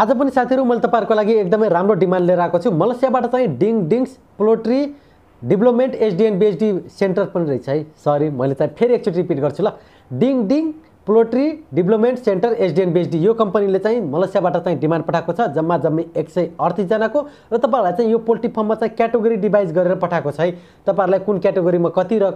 आज पनि साथीहरू मैले तपाईँहरूको लागि एकदमै राम्रो डिमान्ड लिएर आएको छु मलेसियाबाट चाहिँ Ding Dings poultry development HDN BHD center पनि रहेछ है सरी मैले चाहिँ फेरि एकचोटि रिपिट गर्छु ल Ding Ding poultry development center SDN BHD यो कम्पनीले चाहिँ मलेसियाबाट चाहिँ डिमान्ड पठाएको छ जम्मा जम्मी एक सय अडतिसजनाको र तपाईँहरूलाई चाहिँ यो पोल्ट्री फर्ममा चाहिँ क्याटेगोरी डिभाइज गरेर पठाएको छ है तपाईँहरूलाई कुन क्याटेगोरीमा कति र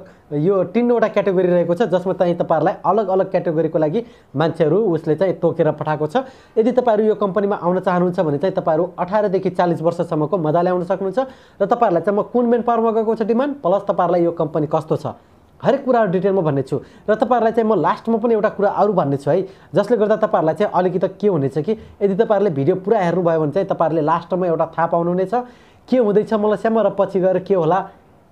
यो तिनवटा क्याटेगोरी रहेको छ जसमा चाहिँ तपाईँहरूलाई अलग अलग क्याटेगोरीको लागि मान्छेहरू उसले चाहिँ तोकेर पठाएको छ यदि तपाईँहरू यो कम्पनीमा आउन चाहनुहुन्छ भने चाहिँ तपाईँहरू अठारदेखि चालिस वर्षसम्मको मजाले आउन सक्नुहुन्छ र तपाईँहरूलाई चाहिँ म कुन मेन पावरमा गएको छ डिमान्ड प्लस तपाईँहरूलाई यो कम्पनी कस्तो छ हरेक कुराहरू डिटेलमा भन्ने छु र तपाईँहरूलाई चाहिँ म लास्टमा पनि एउटा कुरा अरू भन्ने छु है जसले गर्दा तपाईँहरूलाई चाहिँ अलिकति के हुनेछ कि यदि तपाईँहरूले भिडियो पुरा हेर्नुभयो भने चाहिँ तपाईँहरूले लास्टमा एउटा थाहा पाउनुहुनेछ के हुँदैछ मलाई स्याम र पछि गएर के होला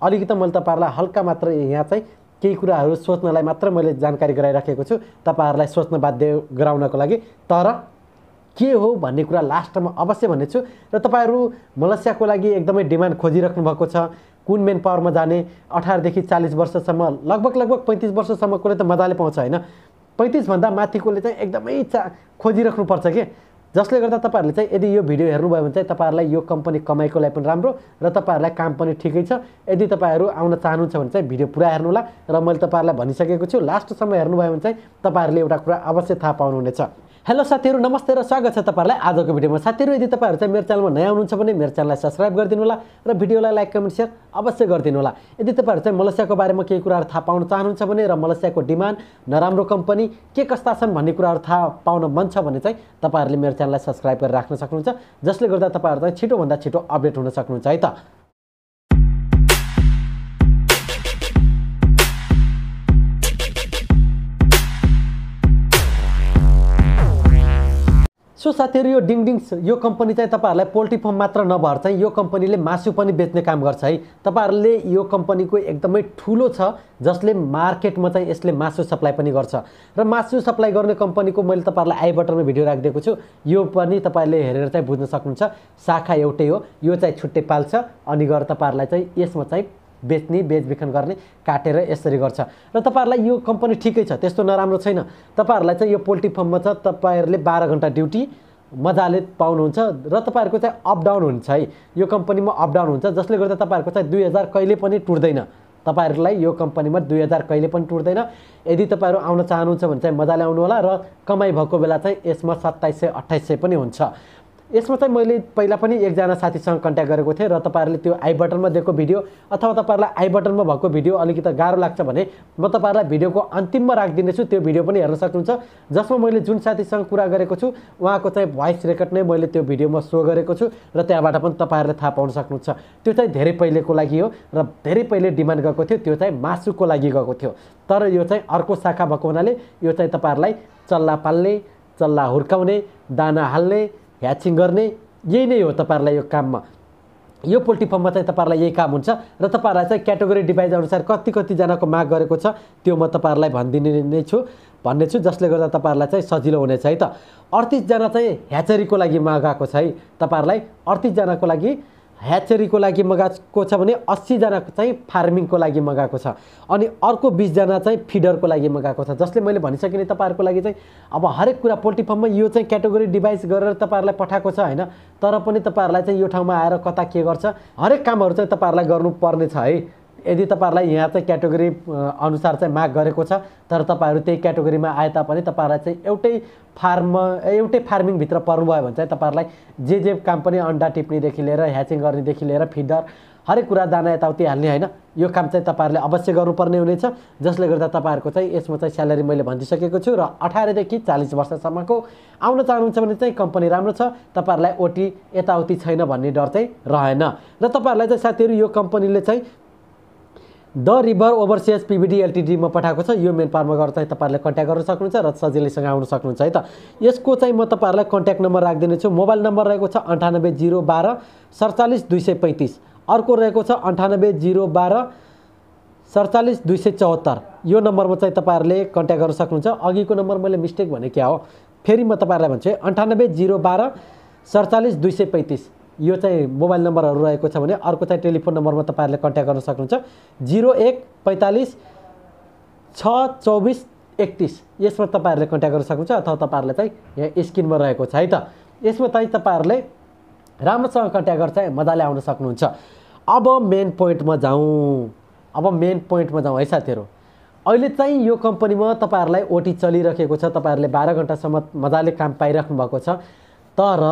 अलिकति मैले तपाईँहरूलाई हल्का मात्र यहाँ चाहिँ केही कुराहरू सोच्नलाई मात्र मैले जानकारी गराइराखेको छु तपाईँहरूलाई सोच्न बाध्य गराउनको लागि तर के हो भन्ने कुरा लास्टमा अवश्य भन्नेछु र तपाईँहरू मलस्याको लागि एकदमै डिमान्ड खोजिराख्नु भएको छ कुन मेन पावरमा जाने अठारदेखि चालिस वर्षसम्म लगभग लगभग पैँतिस वर्षसम्मकोले त मजाले पाउँछ होइन पैँतिसभन्दा माथिकोले चाहिँ एकदमै चा खोजिराख्नुपर्छ कि जसले गर्दा तपाईँहरूले चाहिँ यदि यो भिडियो हेर्नुभयो भने चाहिँ तपाईँहरूलाई यो कम्पनी कमाइको लागि पनि राम्रो र तपाईँहरूलाई काम पनि ठिकै छ यदि तपाईँहरू आउन चाहनुहुन्छ भने चाहिँ भिडियो पुरा होला र मैले तपाईँहरूलाई भनिसकेको छु लास्टसम्म हेर्नुभयो भने चाहिँ तपाईँहरूले एउटा कुरा अवश्य थाहा पाउनुहुनेछ हेलो साथीहरू नमस्ते र स्वागत छ तपाईँहरूलाई आजको भिडियोमा साथीहरू यदि तपाईँहरू चाहिँ मेरो च्यानलमा नयाँ हुनुहुन्छ भने मेरो च्यानललाई सब्सक्राइब गरिदिनु होला र भिडियोलाई लाइक कमेन्ट सेयर अवश्य गरिदिनु होला यदि तपाईँहरू चाहिँ मलेसियाको बारेमा केही कुराहरू थाहा पाउन चाहनुहुन्छ भने र मलेसियाको डिमान्ड नराम्रो कम्पनी के कस्ता छन् भन्ने कुराहरू थाहा पाउन मन छ भने चाहिँ तपाईँहरूले मेरो च्यानललाई सब्सक्राइब गरेर राख्न सक्नुहुन्छ जसले गर्दा तपाईँहरू चाहिँ छिटोभन्दा छिटो अपडेट हुन सक्नुहुन्छ है त सो साथीहरू यो डिङडिङ्स यो कम्पनी चाहिँ तपाईँहरूलाई पोल्ट्री फर्म मात्र नभएर चाहिँ यो कम्पनीले मासु पनि बेच्ने काम गर्छ है तपाईँहरूले यो कम्पनीको एकदमै ठुलो छ जसले मार्केटमा चाहिँ यसले मासु सप्लाई पनि गर्छ र मासु सप्लाई गर्ने कम्पनीको मैले तपाईँहरूलाई आई बटनमा भिडियो राखिदिएको छु यो पनि तपाईँले हेरेर चाहिँ बुझ्न सक्नुहुन्छ शाखा एउटै हो यो चाहिँ छुट्टै पाल्छ अनि गएर तपाईँहरूलाई चाहिँ यसमा चाहिँ बेच्ने बेचबिखन गर्ने काटेर यसरी गर्छ र तपाईँहरूलाई यो कम्पनी ठिकै छ त्यस्तो नराम्रो छैन तपाईँहरूलाई चाहिँ यो पोल्ट्री फर्ममा छ तपाईँहरूले बाह्र घन्टा ड्युटी मजाले पाउनुहुन्छ र तपाईँहरूको चाहिँ अपडाउन हुन्छ है यो कम्पनीमा अपडाउन हुन्छ जसले गर्दा तपाईँहरूको चाहिँ दुई हजार कहिले पनि टुट्दैन तपाईँहरूलाई यो कम्पनीमा दुई हजार कहिले पनि टुट्दैन यदि तपाईँहरू आउन चाहनुहुन्छ भने चाहिँ मजाले आउनुहोला र कमाइ भएको बेला चाहिँ यसमा सत्ताइस सय अट्ठाइस सय पनि हुन्छ यसमा चाहिँ मैले पहिला पनि एकजना साथीसँग कन्ट्याक्ट गरेको थिएँ र तपाईँहरूले त्यो आई बटनमा दिएको भिडियो अथवा तपाईँहरूलाई आई बटनमा भएको भिडियो अलिकति गाह्रो लाग्छ भने म तपाईँहरूलाई भिडियोको अन्तिममा राखिदिनेछु त्यो भिडियो पनि हेर्न सक्नुहुन्छ जसमा मैले जुन साथीसँग कुरा गरेको छु उहाँको चाहिँ भोइस रेकर्ड नै मैले त्यो भिडियोमा सो गरेको छु र त्यहाँबाट पनि तपाईँहरूले थाहा पाउन सक्नुहुन्छ त्यो चाहिँ धेरै पहिलेको लागि हो र धेरै पहिले डिमान्ड गएको थियो त्यो चाहिँ मासुको लागि गएको थियो तर यो चाहिँ अर्को शाखा भएको हुनाले यो चाहिँ तपाईँहरूलाई चल्ला पाल्ने चल्ला हुर्काउने दाना हाल्ने ह्याचिङ गर्ने यही नै हो तपाईँहरूलाई यो काममा यो पोल्ट्री फर्ममा चाहिँ तपाईँहरूलाई यही काम हुन्छ र तपाईँहरूलाई चाहिँ क्याटेगोरी डिभाइज अनुसार कति कतिजनाको माग गरेको छ त्यो म तपाईँहरूलाई भनिदिने नै छु भन्ने छु जसले गर्दा तपाईँहरूलाई चाहिँ सजिलो हुनेछ है त अडतिसजना चाहिँ ह्याचरीको लागि माग आएको छ है तपाईँहरूलाई अडतिसजनाको लागि ह्याचरीको लागि मगाएको छ भने अस्सीजना चाहिँ फार्मिङको लागि मगाएको छ अनि अर्को बिसजना चाहिँ फिडरको लागि मगाएको छ जसले मैले भनिसकेँ तपाईँहरूको लागि चाहिँ अब हरेक कुरा पोल्ट्री फर्ममा यो चाहिँ क्याटेगोरी डिभाइस गरेर तपाईँहरूलाई पठाएको छ होइन तर पनि तपाईँहरूलाई चाहिँ यो ठाउँमा आएर कता के गर्छ हरेक कामहरू चाहिँ तपाईँहरूलाई गर्नुपर्ने छ है यदि तपाईँहरूलाई यहाँ चाहिँ क्याटेगोरी अनुसार चाहिँ माग गरेको छ तर तपाईँहरू त्यही क्याटेगोरीमा आए तापनि तपाईँहरूलाई चाहिँ एउटै फार्म एउटै फार्मिङभित्र पर्नुभयो भने चाहिँ तपाईँहरूलाई जे जे काम पनि अन्डा टिप्नेदेखि लिएर ह्याचिङ गर्नेदेखि लिएर फिडर हरेक कुरा दाना यताउति हाल्ने होइन यो काम चाहिँ तपाईँहरूले अवश्य गर्नुपर्ने हुनेछ जसले गर्दा तपाईँहरूको चाहिँ यसमा चाहिँ स्यालेरी मैले भनिदिइसकेको छु र अठारदेखि चालिस वर्षसम्मको आउन चाहनुहुन्छ भने चाहिँ कम्पनी राम्रो छ तपाईँहरूलाई ओटी यताउति छैन भन्ने डर चाहिँ रहेन र तपाईँहरूलाई चाहिँ साथीहरू यो कम्पनीले चाहिँ द रिभर ओभरसिएस पिबिडी एलटिडीमा पठाएको छ यो मेन पावरमा गएर चाहिँ तपाईँहरूले कन्ट्याक्ट गर्न सक्नुहुन्छ र सजिलैसँग आउन सक्नुहुन्छ है त यसको चाहिँ म तपाईँहरूलाई कन्ट्याक्ट नम्बर राखिदिनेछु मोबाइल नम्बर रहेको छ अन्ठानब्बे जिरो बाह्र सडचालिस दुई सय पैँतिस अर्को रहेको छ अन्ठानब्बे जिरो बाह्र सडचालिस दुई सय चौहत्तर यो नम्बरमा चाहिँ तपाईँहरूले कन्ट्याक्ट गर्न सक्नुहुन्छ अघिको नम्बर मैले मिस्टेक भने क्या हो फेरि म तपाईँहरूलाई भन्छु अन्ठानब्बे जिरो बाह्र सडचालिस दुई सय पैँतिस यो चाहिँ मोबाइल नम्बरहरू रहेको छ भने अर्को चाहिँ टेलिफोन नम्बरमा तपाईँहरूले कन्ट्याक्ट गर्न सक्नुहुन्छ जिरो एक पैँतालिस छ चौबिस एकतिस यसमा तपाईँहरूले कन्ट्याक्ट गर्न सक्नुहुन्छ अथवा तपाईँहरूले चाहिँ यहाँ स्क्रिनमा रहेको छ है त यसमा चाहिँ तपाईँहरूले राम्रोसँग कन्ट्याक्ट गर्छ मजाले आउन सक्नुहुन्छ अब मेन पोइन्टमा जाउँ अब मेन पोइन्टमा जाउँ है साथीहरू अहिले चाहिँ यो कम्पनीमा तपाईँहरूलाई ओटी चलिरहेको छ तपाईँहरूले बाह्र घन्टासम्म मजाले काम पाइराख्नु भएको छ तर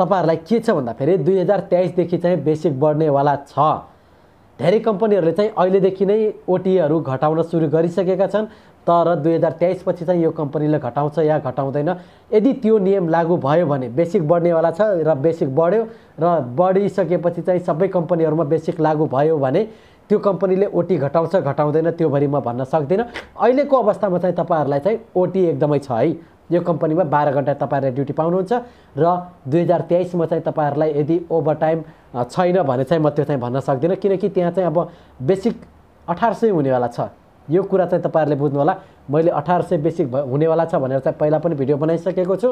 तपाईँहरूलाई के छ भन्दाखेरि दुई हजार तेइसदेखि चाहिँ बेसिक बढ्नेवाला छ धेरै कम्पनीहरूले चाहिँ अहिलेदेखि नै ओटिएहरू घटाउन सुरु गरिसकेका छन् तर दुई हजार तेइसपछि चाहिँ यो कम्पनीले घटाउँछ या घटाउँदैन यदि त्यो नियम लागू भयो भने बेसिक बढ्नेवाला छ र बेसिक बढ्यो र बढिसकेपछि चाहिँ सबै कम्पनीहरूमा बेसिक लागू भयो भने त्यो कम्पनीले ओटी घटाउँछ घटाउँदैन त्योभरि म भन्न सक्दिनँ अहिलेको अवस्थामा चाहिँ तपाईँहरूलाई चाहिँ ओटी एकदमै छ है यो कम्पनीमा बाह्र घन्टा तपाईँहरूले ड्युटी पाउनुहुन्छ र दुई हजार तेइसमा चाहिँ तपाईँहरूलाई यदि ओभर टाइम छैन भने चाहिँ म त्यो चाहिँ भन्न सक्दिनँ किनकि त्यहाँ चाहिँ अब बेसिक अठार सय हुनेवाला छ यो कुरा चाहिँ तपाईँहरूले होला मैले अठार सय बेसिक हुनेवाला छ भनेर चाहिँ पहिला पनि भिडियो बनाइसकेको छु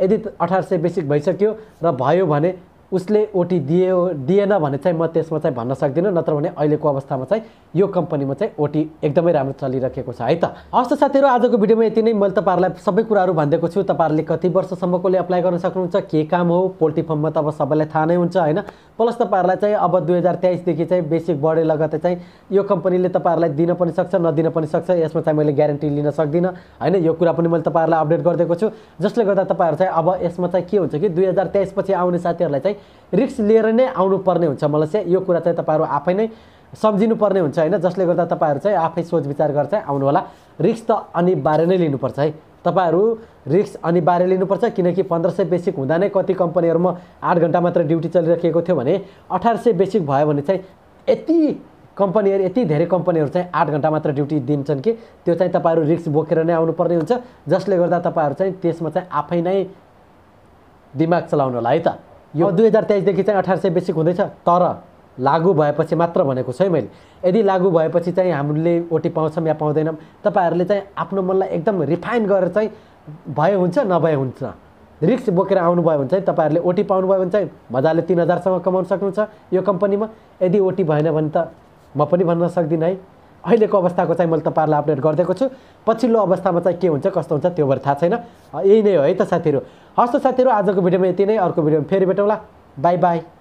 यदि अठार सय बेसिक भइसक्यो र भयो भने उसले ओटी दियो दिएन भने चाहिँ म त्यसमा चाहिँ भन्न सक्दिनँ नत्र भने अहिलेको अवस्थामा चाहिँ यो कम्पनीमा चाहिँ ओटी एकदमै राम्रो चलिरहेको छ है त हस्त साथीहरू आजको भिडियोमा यति नै मैले तपाईँहरूलाई सबै कुराहरू भनिदिएको छु तपाईँहरूले कति वर्षसम्मकोले अप्लाई गर्न सक्नुहुन्छ के काम हो पोल्ट्री फर्ममा त अब सबैलाई थाहा नै हुन्छ होइन प्लस तपाईँहरूलाई चाहिँ अब दुई हजार तेइसदेखि चाहिँ बेसिक बढे लगतै चाहिँ यो कम्पनीले तपाईँहरूलाई दिन पनि सक्छ नदिन पनि सक्छ यसमा चाहिँ मैले ग्यारेन्टी लिन सक्दिनँ होइन यो कुरा पनि मैले तपाईँहरूलाई अपडेट गरिदिएको छु जसले गर्दा तपाईँहरू चाहिँ अब यसमा चाहिँ के हुन्छ कि दुई हजार तेइसपछि आउने साथीहरूलाई चाहिँ रिक्स लिएर नै आउनुपर्ने हुन्छ मलाई चाहिँ यो कुरा चाहिँ तपाईँहरू आफै नै सम्झिनुपर्ने हुन्छ होइन जसले गर्दा तपाईँहरू चाहिँ आफै सोच विचार गरेर गर्छ होला रिक्स त अनिवार्य नै लिनुपर्छ है तपाईँहरू रिक्स अनिवार्य लिनुपर्छ किनकि पन्ध्र सय बेसिक हुँदा नै कति कम्पनीहरूमा आठ घन्टा मात्र ड्युटी चलिरहेको थियो भने अठार सय बेसिक भयो भने चाहिँ यति कम्पनीहरू यति धेरै कम्पनीहरू चाहिँ आठ घन्टा मात्र ड्युटी दिन्छन् कि त्यो चाहिँ तपाईँहरू रिक्स बोकेर नै आउनुपर्ने हुन्छ जसले गर्दा तपाईँहरू चाहिँ त्यसमा चाहिँ आफै नै दिमाग चलाउनु होला है त यो दुई हजार तेइसदेखि चाहिँ अठार सय बेसिक हुँदैछ तर लागु भएपछि मात्र भनेको छु है मैले यदि लागु भएपछि चाहिँ हामीले ओटी पाउँछौँ या पाउँदैनौँ तपाईँहरूले चाहिँ आफ्नो मनलाई एकदम रिफाइन गरेर चाहिँ भए हुन्छ नभए हुन्छ रिक्स बोकेर आउनुभयो भने चाहिँ तपाईँहरूले ओटी पाउनुभयो भने चाहिँ मजाले तिन हजारसम्म कमाउन सक्नुहुन्छ यो कम्पनीमा यदि ओटी भएन भने त म पनि भन्न सक्दिनँ है अहिलेको अवस्थाको चाहिँ मैले तपाईँहरूलाई अपडेट गरिदिएको छु पछिल्लो अवस्थामा चाहिँ के हुन्छ कस्तो हुन्छ त्यो भएर थाहा छैन यही नै हो है त साथीहरू हस्तो साथीहरू आजको भिडियोमा यति नै अर्को भिडियोमा फेरि भेटौँला बाई बाई